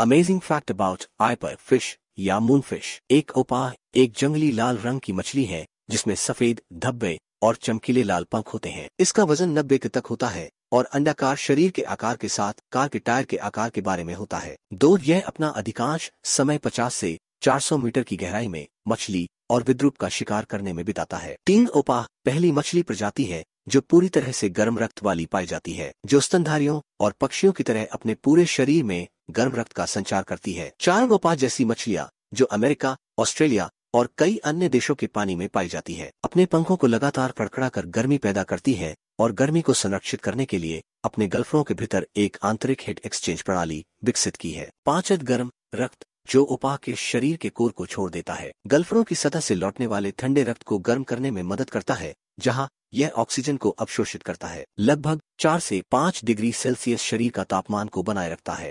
amazing fact about आईपर fish या moon fish एक ओपाह एक जंगली लाल रंग की मछली है जिसमें सफेद धब्बे और चमकीले लाल पंख होते हैं इसका वजन नब्बे के तक होता है और अंडाकार शरीर के आकार के साथ कार के टायर के आकार के बारे में होता है दो यह अपना अधिकांश समय 50 से 400 मीटर की गहराई में मछली और विद्रुप का शिकार करने में बिताता है तीन ओपाह पहली मछली प्रजाति है जो पूरी तरह से गर्म रक्त वाली पाई जाती है जो स्तनधारियों और पक्षियों की तरह अपने पूरे शरीर में गर्म रक्त का संचार करती है चार व जैसी मछलियाँ जो अमेरिका ऑस्ट्रेलिया और कई अन्य देशों के पानी में पाई जाती है अपने पंखों को लगातार पड़कड़ा कर गर्मी पैदा करती है और गर्मी को संरक्षित करने के लिए अपने गल्फरों के भीतर एक आंतरिक हिट एक्सचेंज प्रणाली विकसित की है पांचत गर्म रक्त जो उपा के शरीर के कोर को छोड़ देता है गल्फरों की सतह से लौटने वाले ठंडे रक्त को गर्म करने में मदद करता है जहां यह ऑक्सीजन को अवशोषित करता है लगभग चार से पाँच डिग्री सेल्सियस शरीर का तापमान को बनाए रखता है